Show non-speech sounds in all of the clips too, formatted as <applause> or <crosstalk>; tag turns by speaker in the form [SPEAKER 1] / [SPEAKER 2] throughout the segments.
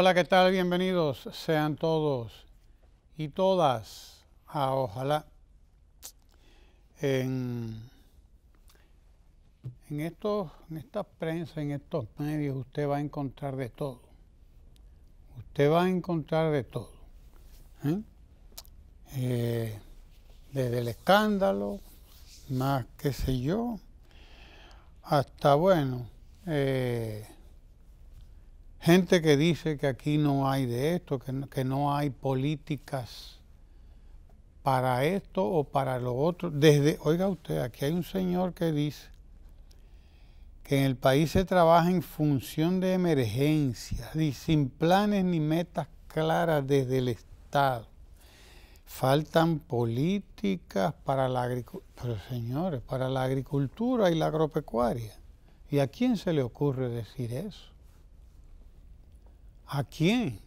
[SPEAKER 1] Hola, ¿qué tal? Bienvenidos sean todos y todas a Ojalá. En, en, estos, en esta prensa, en estos medios, usted va a encontrar de todo. Usted va a encontrar de todo. ¿eh? Eh, desde el escándalo, más qué sé yo, hasta bueno. Eh, Gente que dice que aquí no hay de esto, que no, que no hay políticas para esto o para lo otro. Desde, oiga usted, aquí hay un señor que dice que en el país se trabaja en función de emergencias y sin planes ni metas claras desde el Estado. Faltan políticas para la agricultura, señores, para la agricultura y la agropecuaria. ¿Y a quién se le ocurre decir eso? ¿A quién?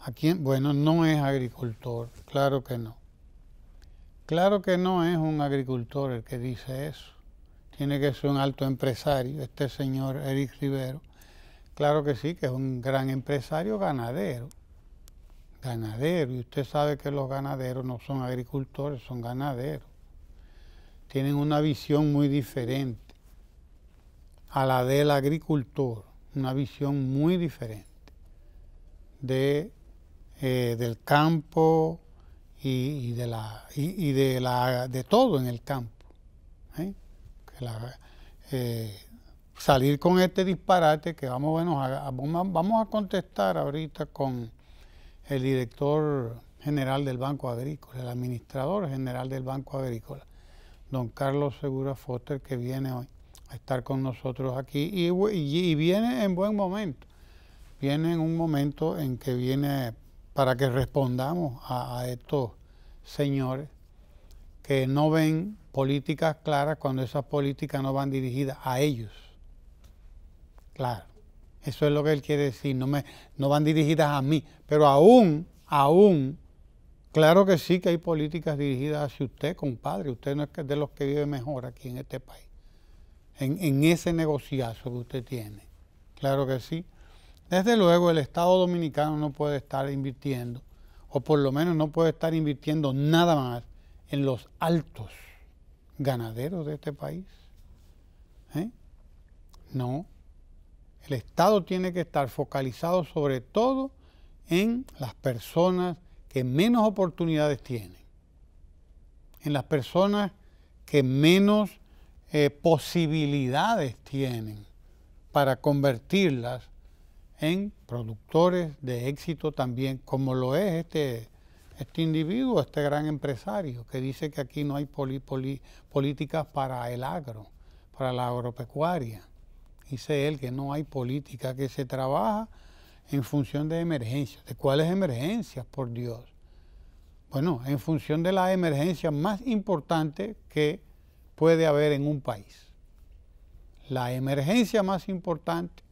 [SPEAKER 1] ¿A quién? Bueno, no es agricultor, claro que no. Claro que no es un agricultor el que dice eso. Tiene que ser un alto empresario, este señor Eric Rivero. Claro que sí, que es un gran empresario ganadero. Ganadero, y usted sabe que los ganaderos no son agricultores, son ganaderos. Tienen una visión muy diferente a la del agricultor, una visión muy diferente de, eh, del campo y, de, la, y, de, la, de todo en el campo. ¿eh? Eh, salir con este disparate que vamos, bueno, a, vamos a contestar ahorita con el director general del Banco Agrícola, el administrador general del Banco Agrícola, don Carlos Segura Foster, que viene hoy a estar con nosotros aquí y viene en buen momento, viene en un momento en que viene para que respondamos a, estos señores que no ven políticas claras cuando esas políticas no van dirigidas a ellos. Claro, eso es lo que él quiere decir, no, me, no van dirigidas a mí, pero aún, aún, claro que sí que hay políticas dirigidas hacia usted, compadre, usted no es de los que vive mejor aquí en este país, en ese negociazo que usted tiene, claro que sí. Desde luego el Estado dominicano no puede estar invirtiendo, o por lo menos no puede estar invirtiendo nada más en los altos ganaderos de este país. ¿Eh? No. El Estado tiene que estar focalizado sobre todo en las personas que menos oportunidades tienen, en las personas que menos eh, posibilidades tienen para convertirlas en productores de éxito también, como lo es este, este individuo, este gran empresario, que dice que aquí no hay políticas para el agro, para la agropecuaria. Dice él que no hay política, que se trabaja en función de emergencias. ¿De cuáles emergencias, por Dios? Bueno, en función de la emergencia más importante que puede haber en un país. La emergencia más importante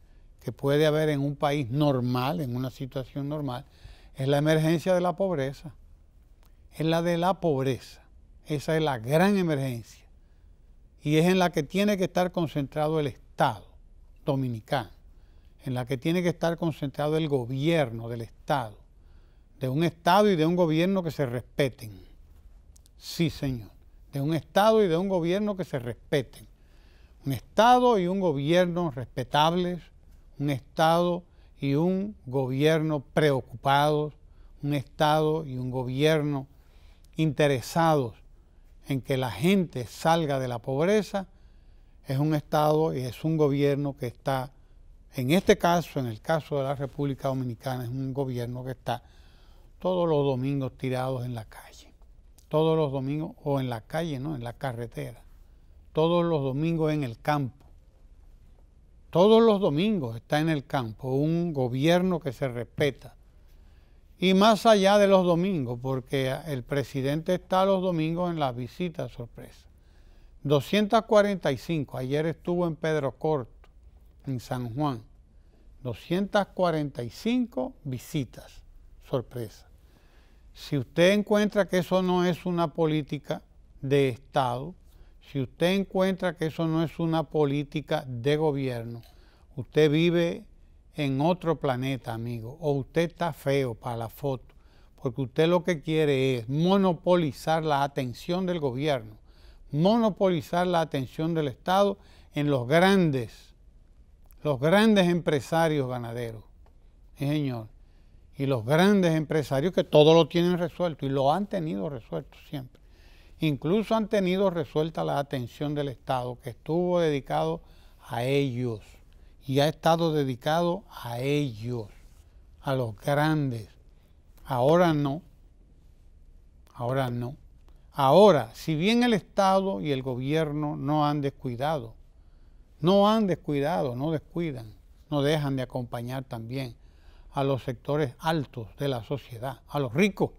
[SPEAKER 1] que puede haber en un país normal, en una situación normal, es la emergencia de la pobreza. Es la de la pobreza. Esa es la gran emergencia. Y es en la que tiene que estar concentrado el Estado dominicano, en la que tiene que estar concentrado el gobierno del Estado, de un Estado y de un gobierno que se respeten. Sí, señor, de un Estado y de un gobierno que se respeten. Un Estado y un gobierno respetables, un Estado y un gobierno preocupados, un Estado y un gobierno interesados en que la gente salga de la pobreza, es un Estado y es un gobierno que está, en este caso, en el caso de la República Dominicana, es un gobierno que está todos los domingos tirados en la calle, todos los domingos, o en la calle, no, en la carretera, todos los domingos en el campo, todos los domingos está en el campo un gobierno que se respeta. Y más allá de los domingos, porque el presidente está los domingos en las visitas sorpresa. 245, ayer estuvo en Pedro Corto, en San Juan. 245 visitas sorpresa. Si usted encuentra que eso no es una política de Estado, si usted encuentra que eso no es una política de gobierno, usted vive en otro planeta, amigo, o usted está feo para la foto, porque usted lo que quiere es monopolizar la atención del gobierno, monopolizar la atención del Estado en los grandes, los grandes empresarios ganaderos, señor, y los grandes empresarios que todo lo tienen resuelto y lo han tenido resuelto siempre. Incluso han tenido resuelta la atención del Estado, que estuvo dedicado a ellos y ha estado dedicado a ellos, a los grandes. Ahora no, ahora no. Ahora, si bien el Estado y el gobierno no han descuidado, no han descuidado, no descuidan, no dejan de acompañar también a los sectores altos de la sociedad, a los ricos,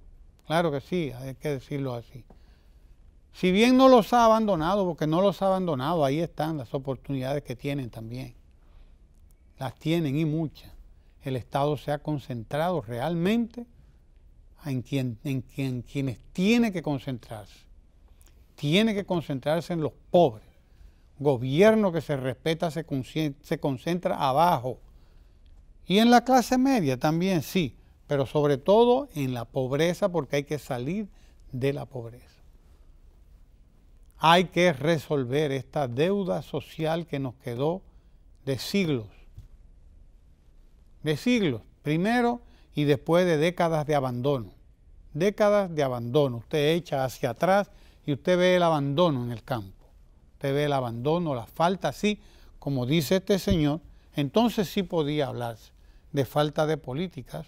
[SPEAKER 1] claro que sí, hay que decirlo así. Si bien no los ha abandonado, porque no los ha abandonado, ahí están las oportunidades que tienen también. Las tienen y muchas. El Estado se ha concentrado realmente en, en, quienes tiene que concentrarse. Tiene que concentrarse en los pobres. Gobierno que se respeta se, se concentra abajo. Y en la clase media también, sí, pero sobre todo en la pobreza porque hay que salir de la pobreza hay que resolver esta deuda social que nos quedó de siglos. De siglos, primero y después de décadas de abandono. Décadas de abandono. Usted echa hacia atrás y usted ve el abandono en el campo. Usted ve el abandono, la falta, Sí, como dice este señor. Entonces sí podía hablar de falta de políticas,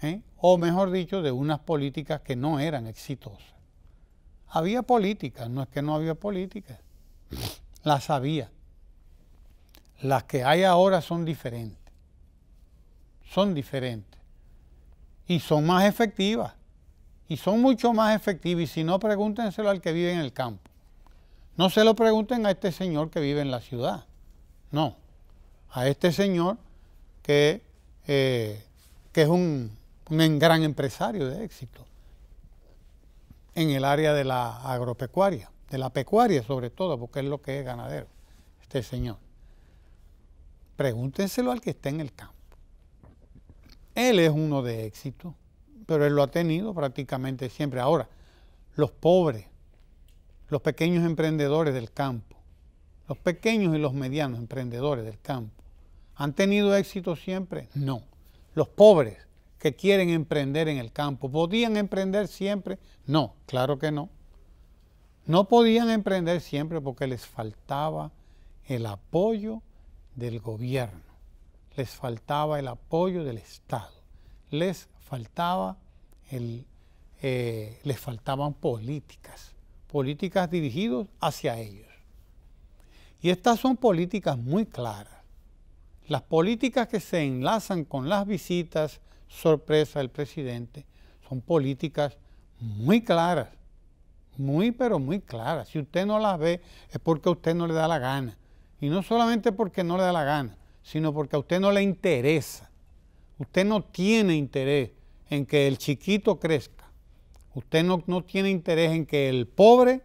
[SPEAKER 1] ¿eh? o mejor dicho, de unas políticas que no eran exitosas. Había políticas, no es que no había políticas, las había. Las que hay ahora son diferentes, son diferentes y son más efectivas y son mucho más efectivas. Y si no, pregúntenselo al que vive en el campo. No se lo pregunten a este señor que vive en la ciudad, no, a este señor que, eh, que es un gran empresario de éxito en el área de la agropecuaria, de la pecuaria sobre todo, porque es lo que es ganadero, este señor. Pregúntenselo al que está en el campo. Él es uno de éxito, pero él lo ha tenido prácticamente siempre. Ahora, los pobres, los pequeños emprendedores del campo, los pequeños y los medianos emprendedores del campo, ¿han tenido éxito siempre? No. Los pobres que quieren emprender en el campo. ¿Podían emprender siempre? No, claro que no. No podían emprender siempre porque les faltaba el apoyo del gobierno, les faltaba el apoyo del Estado, les faltaba eh, les faltaban políticas, políticas dirigidas hacia ellos. Y estas son políticas muy claras. Las políticas que se enlazan con las visitas, sorpresa el presidente, son políticas muy claras, muy pero muy claras. Si usted no las ve es porque a usted no le da la gana. Y no solamente porque no le da la gana, sino porque a usted no le interesa. Usted no tiene interés en que el chiquito crezca. Usted no, no tiene interés en que el pobre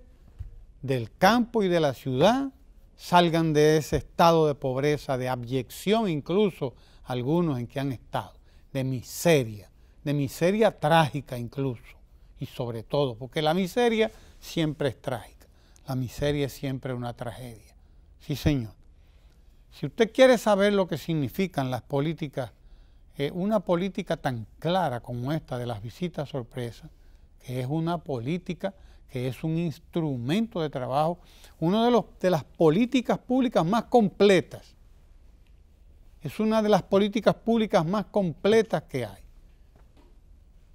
[SPEAKER 1] del campo y de la ciudad salgan de ese estado de pobreza, de abyección incluso algunos en que han estado de miseria, de miseria trágica incluso, y sobre todo, porque la miseria siempre es trágica, la miseria es siempre una tragedia. Sí, señor. Si usted quiere saber lo que significan las políticas, eh, una política tan clara como esta de las visitas sorpresa, que es una política que es un instrumento de trabajo, una de, de las políticas públicas más completas es una de las políticas públicas más completas que hay.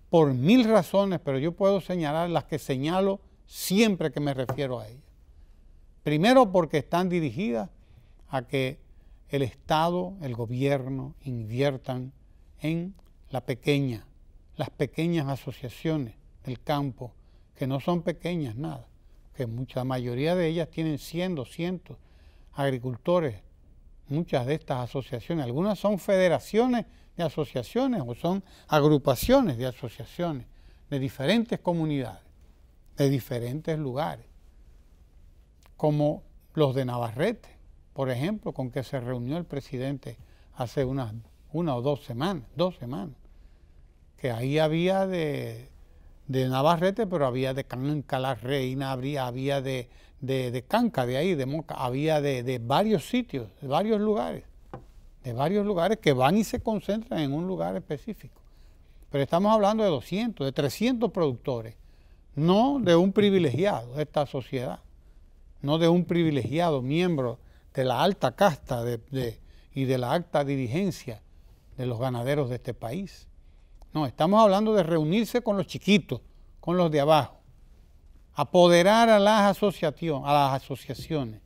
[SPEAKER 1] Por mil razones, pero yo puedo señalar las que señalo siempre que me refiero a ellas. Primero porque están dirigidas a que el Estado, el gobierno inviertan en la pequeña, las pequeñas asociaciones del campo, que no son pequeñas nada, que mucha mayoría de ellas tienen 100, 200 agricultores, muchas de estas asociaciones. Algunas son federaciones de asociaciones o son agrupaciones de asociaciones de diferentes comunidades, de diferentes lugares, como los de Navarrete, por ejemplo, con que se reunió el presidente hace una o dos semanas, dos semanas, que ahí había de, Navarrete, pero había de reina había, había de de, Canca, de ahí, de Moca, había de, varios sitios, de varios lugares, de varios lugares que van y se concentran en un lugar específico. Pero estamos hablando de 200, de 300 productores, no de un privilegiado de esta sociedad, no de un privilegiado miembro de la alta casta y de la alta dirigencia de los ganaderos de este país. No, estamos hablando de reunirse con los chiquitos, con los de abajo, apoderar a las, a las asociaciones,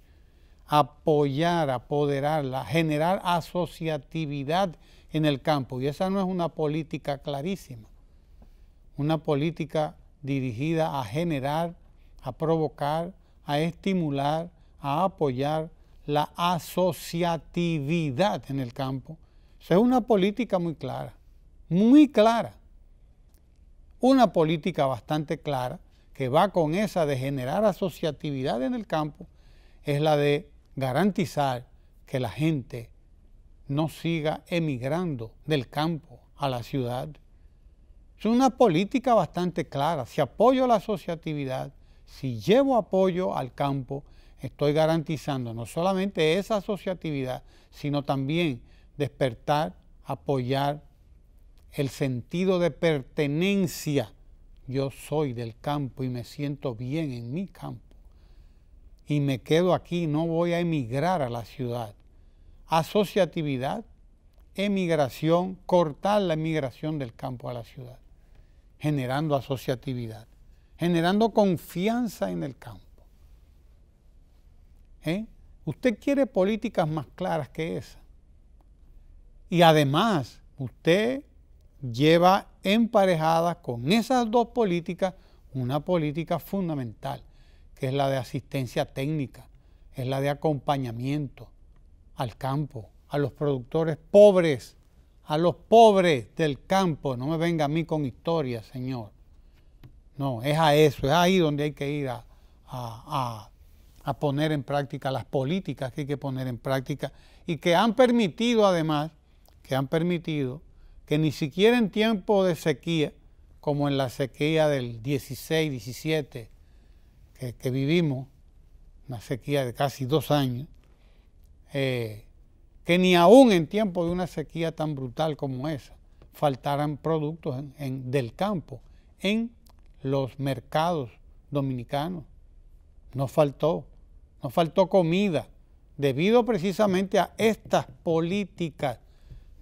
[SPEAKER 1] apoyar, apoderarlas, generar asociatividad en el campo. Y esa no es una política clarísima, una política dirigida a generar, a provocar, a estimular, a apoyar la asociatividad en el campo. Esa es una política muy clara, muy clara. Una política bastante clara que va con esa de generar asociatividad en el campo es la de garantizar que la gente no siga emigrando del campo a la ciudad. Es una política bastante clara. Si apoyo la asociatividad, si llevo apoyo al campo, estoy garantizando no solamente esa asociatividad, sino también despertar, apoyar el sentido de pertenencia yo soy del campo y me siento bien en mi campo. Y me quedo aquí, no voy a emigrar a la ciudad. Asociatividad, emigración, cortar la emigración del campo a la ciudad, generando asociatividad, generando confianza en el campo. ¿Eh? Usted quiere políticas más claras que esa. Y además, usted lleva emparejada con esas dos políticas una política fundamental, que es la de asistencia técnica, es la de acompañamiento al campo, a los productores pobres, a los pobres del campo. No me venga a mí con historia, Señor. No, es a eso, es ahí donde hay que ir a poner en práctica las políticas que hay que poner en práctica y que han permitido además, que han permitido que ni siquiera en tiempo de sequía, como en la sequía del 16, 17, que, vivimos, una sequía de casi dos años, eh, que ni aún en tiempo de una sequía tan brutal como esa, faltaran productos del campo en los mercados dominicanos. Nos faltó, nos faltó comida, debido precisamente a estas políticas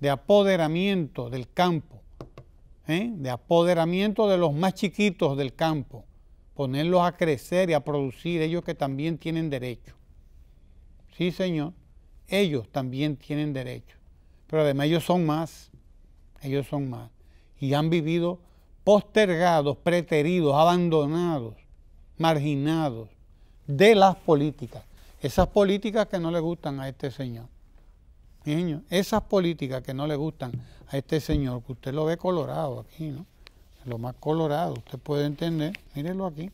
[SPEAKER 1] de apoderamiento del campo, ¿eh? de apoderamiento de los más chiquitos del campo, ponerlos a crecer y a producir, ellos que también tienen derecho. Sí, Señor, ellos también tienen derecho, pero además ellos son más, ellos son más, y han vivido postergados, preteridos, abandonados, marginados de las políticas, esas políticas que no le gustan a este Señor esas políticas que no le gustan a este señor, que usted lo ve colorado aquí, ¿no? Lo más colorado, usted puede entender, mírelo aquí,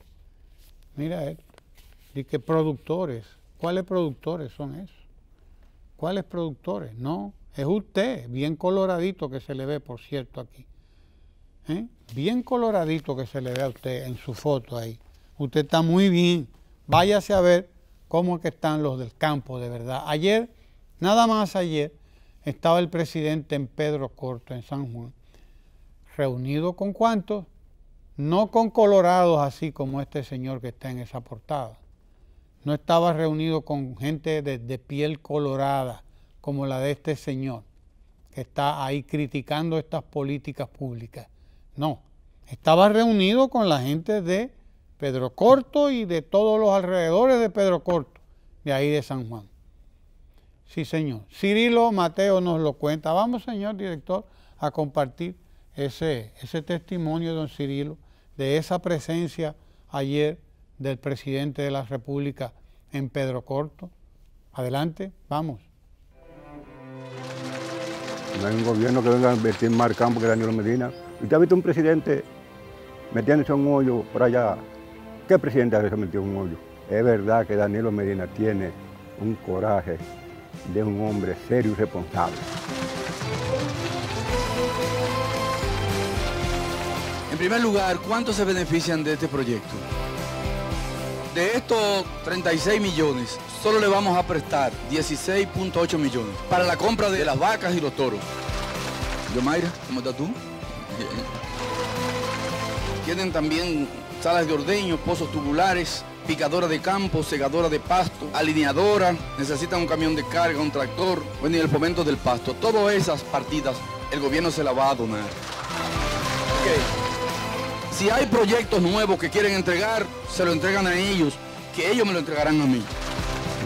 [SPEAKER 1] mira él. Y que productores, ¿cuáles productores son esos? ¿Cuáles productores? No, es usted, bien coloradito que se le ve, por cierto, aquí. ¿Eh? Bien coloradito que se le ve a usted en su foto ahí. Usted está muy bien. Váyase a ver cómo que están los del campo, de verdad. Ayer Nada más ayer estaba el presidente en Pedro Corto, en San Juan, reunido con cuantos, no con colorados así como este señor que está en esa portada. No estaba reunido con gente de, de piel colorada como la de este señor que está ahí criticando estas políticas públicas. No, estaba reunido con la gente de Pedro Corto y de todos los alrededores de Pedro Corto, de ahí de San Juan. Sí, Señor. Cirilo Mateo nos lo cuenta. Vamos, señor director, a compartir ese, ese testimonio de don Cirilo, de esa presencia ayer del presidente de la República en Pedro Corto. Adelante, vamos. No hay un gobierno que venga a invertir más campo que Daniel Medina. ¿Usted ha visto un presidente metiéndose un hoyo por allá? ¿Qué presidente ha metido en un hoyo? Es verdad que Danilo Medina tiene un coraje de un hombre serio y responsable. En primer lugar, ¿cuántos se benefician de este proyecto? De estos 36 millones, solo le vamos a prestar 16.8 millones para la compra de las vacas y los toros. Yomaira, ¿cómo estás tú? Tienen también salas de ordeño, pozos tubulares, picadora de campo, segadora de pasto, alineadora, necesitan un camión de carga, un tractor, bueno, y el fomento del pasto. Todas esas partidas el gobierno se las va a donar. Si hay proyectos nuevos que quieren entregar, se lo entregan a ellos, que ellos me lo entregarán a mí.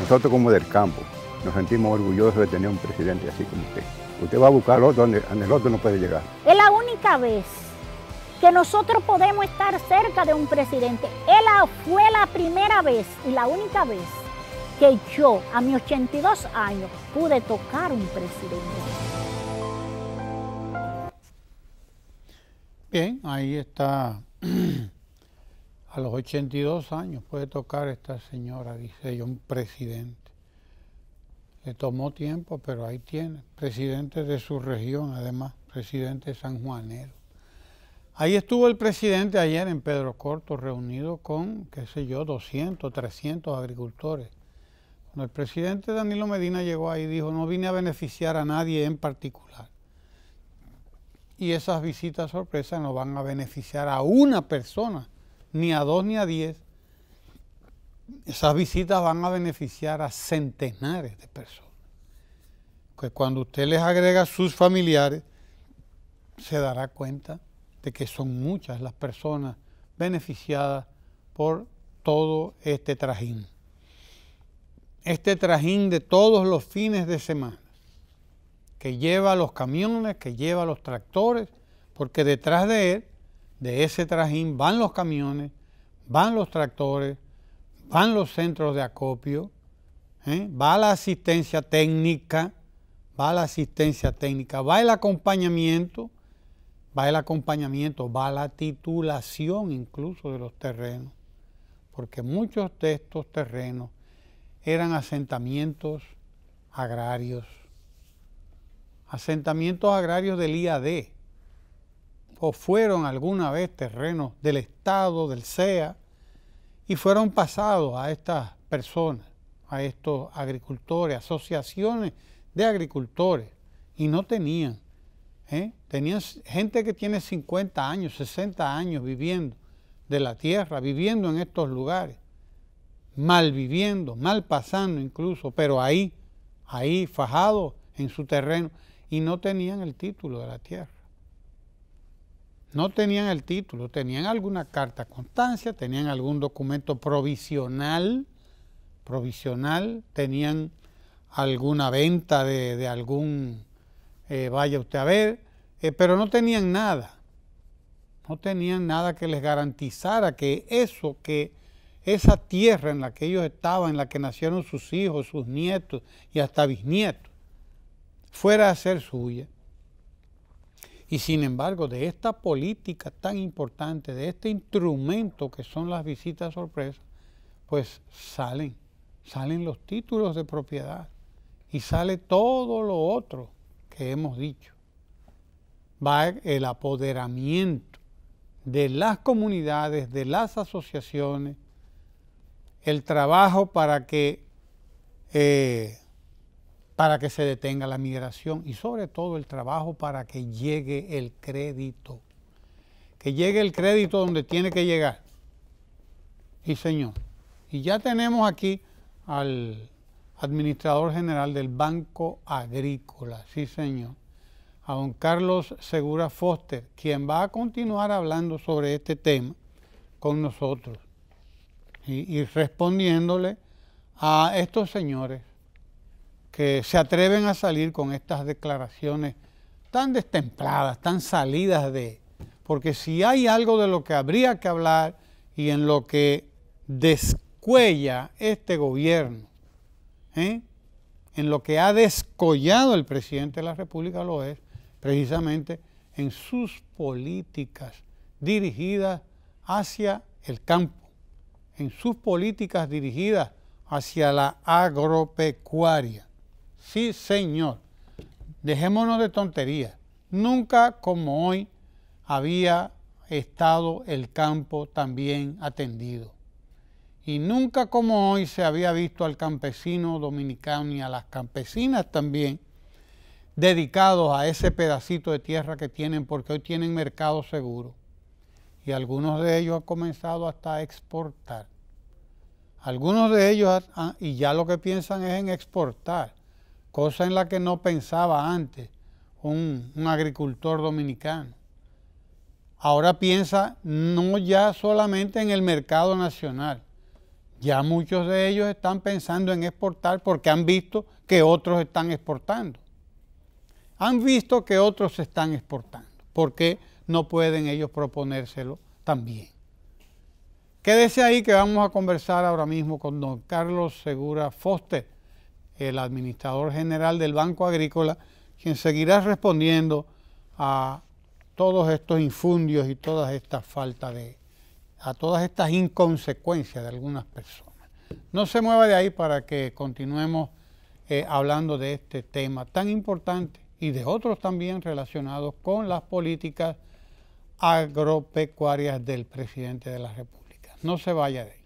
[SPEAKER 1] Nosotros como del campo, nos sentimos orgullosos de tener un presidente así como usted. Usted va a buscar otro donde, donde el otro no puede llegar. Es la única vez que nosotros podemos estar cerca de un presidente. Él ah, fue la primera vez y la única vez que yo, a mis 82 años, pude tocar un presidente. Bien, ahí está. <clears throat> A los 82 años puede tocar esta señora, dice yo, un presidente. Le tomó tiempo, pero ahí tiene. Presidente de su región, además, presidente San Juanero. Ahí estuvo el presidente ayer en Pedro Corto reunido con, qué sé yo, 200, 300 agricultores. Cuando el presidente Danilo Medina llegó ahí dijo, no vine a beneficiar a nadie en particular. Y esas visitas sorpresas no van a beneficiar a una persona, ni a dos ni a diez. Esas visitas van a beneficiar a centenares de personas. Que cuando usted les agrega sus familiares, se dará cuenta que son muchas las personas beneficiadas por todo este trajín. Este trajín de todos los fines de semana, que lleva los camiones, que lleva los tractores, porque detrás de él, de ese trajín, van los camiones, van los tractores, van los centros de acopio, ¿eh? va la asistencia técnica, va la asistencia técnica, va el acompañamiento, va el acompañamiento, va la titulación incluso de los terrenos, porque muchos de estos terrenos eran asentamientos agrarios, asentamientos agrarios del IAD, o fueron alguna vez terrenos del Estado, del SEA, y fueron pasados a estas personas, a estos agricultores, asociaciones de agricultores, y no tenían ¿eh? tenían gente que tiene 50 años, 60 años viviendo de la tierra, viviendo en estos lugares, mal viviendo, mal pasando incluso, pero ahí, ahí fajado en su terreno y no tenían el título de la tierra. No tenían el título, tenían alguna carta constancia, tenían algún documento provisional, provisional, tenían alguna venta de algún eh, vaya usted a ver, eh, pero no tenían nada, no tenían nada que les garantizara que eso, que esa tierra en la que ellos estaban, en la que nacieron sus hijos, sus nietos y hasta bisnietos, fuera a ser suya. Y sin embargo, de esta política tan importante, de este instrumento que son las visitas sorpresa, pues salen, salen los títulos de propiedad y sale todo lo otro que hemos dicho, va el apoderamiento de las comunidades, de las asociaciones, el trabajo para que, eh, para que se detenga la migración y sobre todo el trabajo para que llegue el crédito, que llegue el crédito donde tiene que llegar. Y señor. Y ya tenemos aquí al administrador general del Banco Agrícola, sí señor, a don Carlos Segura Foster, quien va a continuar hablando sobre este tema con nosotros y, respondiéndole a estos señores que se atreven a salir con estas declaraciones tan destempladas, tan salidas de... Porque si hay algo de lo que habría que hablar y en lo que descuella este gobierno, ¿eh? en lo que ha descollado el presidente de la República lo es precisamente en sus políticas dirigidas hacia el campo, en sus políticas dirigidas hacia la agropecuaria. Sí, señor, dejémonos de tonterías. Nunca como hoy había estado el campo tan bien atendido y nunca como hoy se había visto al campesino dominicano y a las campesinas también dedicados a ese pedacito de tierra que tienen porque hoy tienen mercado seguro y algunos de ellos han comenzado hasta a exportar. Algunos de ellos, y ya lo que piensan es en exportar, cosa en la que no pensaba antes un, un agricultor dominicano. Ahora piensa no ya solamente en el mercado nacional, ya muchos de ellos están pensando en exportar porque han visto que otros están exportando. Han visto que otros están exportando. ¿Por qué no pueden ellos proponérselo también? Quédese ahí que vamos a conversar ahora mismo con don Carlos Segura Foster, el administrador general del Banco Agrícola, quien seguirá respondiendo a todos estos infundios y todas estas faltas de a todas estas inconsecuencias de algunas personas. No se mueva de ahí para que continuemos eh, hablando de este tema tan importante y de otros también relacionados con las políticas agropecuarias del presidente de la República. No se vaya de ahí.